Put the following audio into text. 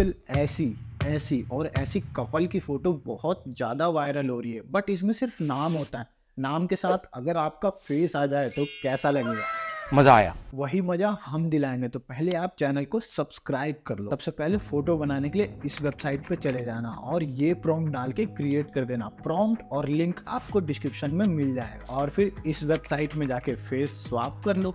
आजकल ऐसी ऐसी और ऐसी कपल की फ़ोटो बहुत ज़्यादा वायरल हो रही है बट इसमें सिर्फ नाम होता है नाम के साथ अगर आपका फेस आ जाए तो कैसा लगेगा मज़ा आया वही मज़ा हम दिलाएंगे तो पहले आप चैनल को सब्सक्राइब कर लो सबसे पहले फ़ोटो बनाने के लिए इस वेबसाइट पे चले जाना और ये प्रॉम्प्ट डाल के क्रिएट कर देना प्रॉम्प्ट और लिंक आपको डिस्क्रिप्शन में मिल जाएगा और फिर इस वेबसाइट में जाके फेस स्वाप कर लो